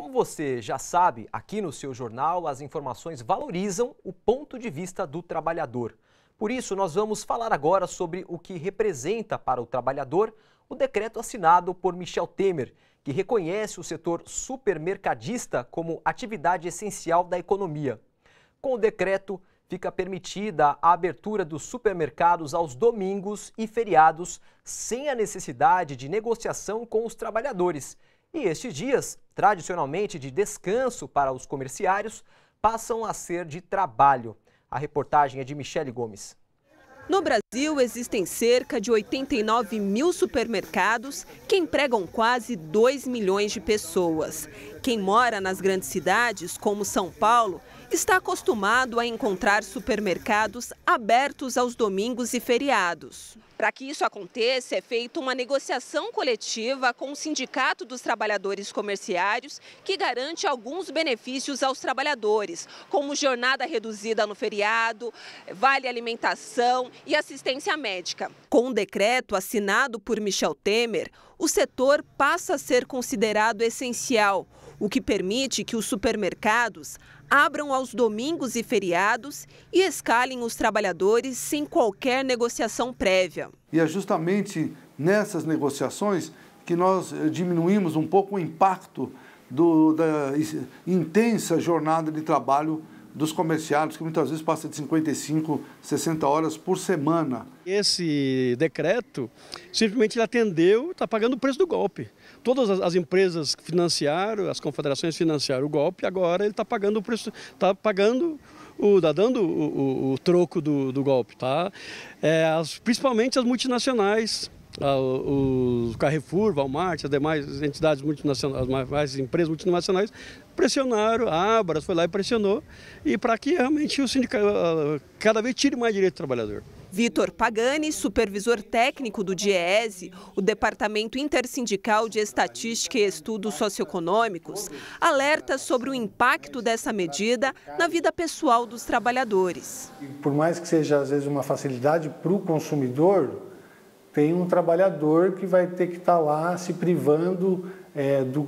Como você já sabe, aqui no seu jornal as informações valorizam o ponto de vista do trabalhador. Por isso, nós vamos falar agora sobre o que representa para o trabalhador o decreto assinado por Michel Temer, que reconhece o setor supermercadista como atividade essencial da economia. Com o decreto, fica permitida a abertura dos supermercados aos domingos e feriados, sem a necessidade de negociação com os trabalhadores. E estes dias tradicionalmente de descanso para os comerciários, passam a ser de trabalho. A reportagem é de Michele Gomes. No Brasil, existem cerca de 89 mil supermercados que empregam quase 2 milhões de pessoas. Quem mora nas grandes cidades, como São Paulo, está acostumado a encontrar supermercados abertos aos domingos e feriados. Para que isso aconteça, é feita uma negociação coletiva com o Sindicato dos Trabalhadores Comerciários, que garante alguns benefícios aos trabalhadores, como jornada reduzida no feriado, vale alimentação e assistência médica. Com o um decreto assinado por Michel Temer, o setor passa a ser considerado essencial o que permite que os supermercados abram aos domingos e feriados e escalem os trabalhadores sem qualquer negociação prévia. E é justamente nessas negociações que nós eh, diminuímos um pouco o impacto do, da intensa jornada de trabalho dos comerciários, que muitas vezes passa de 55, 60 horas por semana. Esse decreto simplesmente atendeu, está pagando o preço do golpe. Todas as, empresas financiaram, as confederações financiaram o golpe, agora ele está pagando o preço, está pagando está dando o, o, o troco do, do golpe, tá? É, as, principalmente as multinacionais, ah, o Carrefour, Walmart, as demais entidades multinacionais, as mais empresas multinacionais, pressionaram, a Abras foi lá e pressionou, e para que realmente o sindicato ah, cada vez tire mais direito do trabalhador. Vitor Pagani, supervisor técnico do DIESE, o Departamento Intersindical de Estatística e Estudos Socioeconômicos, alerta sobre o impacto dessa medida na vida pessoal dos trabalhadores. Por mais que seja, às vezes, uma facilidade para o consumidor, tem um trabalhador que vai ter que estar tá lá se privando é, do,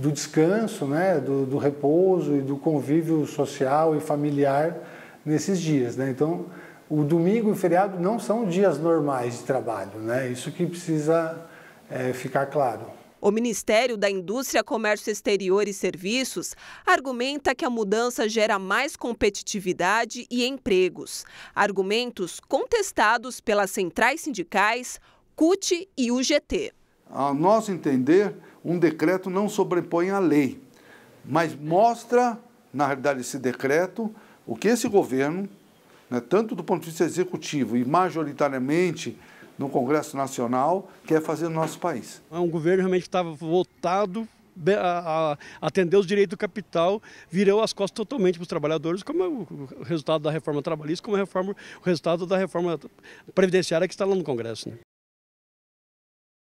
do descanso, né, do, do, repouso e do convívio social e familiar nesses dias. Né? Então, o domingo e o feriado não são dias normais de trabalho, né? isso que precisa é, ficar claro. O Ministério da Indústria, Comércio Exterior e Serviços argumenta que a mudança gera mais competitividade e empregos. Argumentos contestados pelas centrais sindicais, CUT e UGT. A nosso entender, um decreto não sobrepõe a lei, mas mostra, na realidade, esse decreto, o que esse governo, né, tanto do ponto de vista executivo e majoritariamente no Congresso Nacional quer é fazer no nosso país. É um governo realmente que estava voltado né, a, a atender os direitos do capital, virou as costas totalmente para os trabalhadores, como é o resultado da reforma trabalhista, como é o resultado da reforma previdenciária que está lá no Congresso. Né?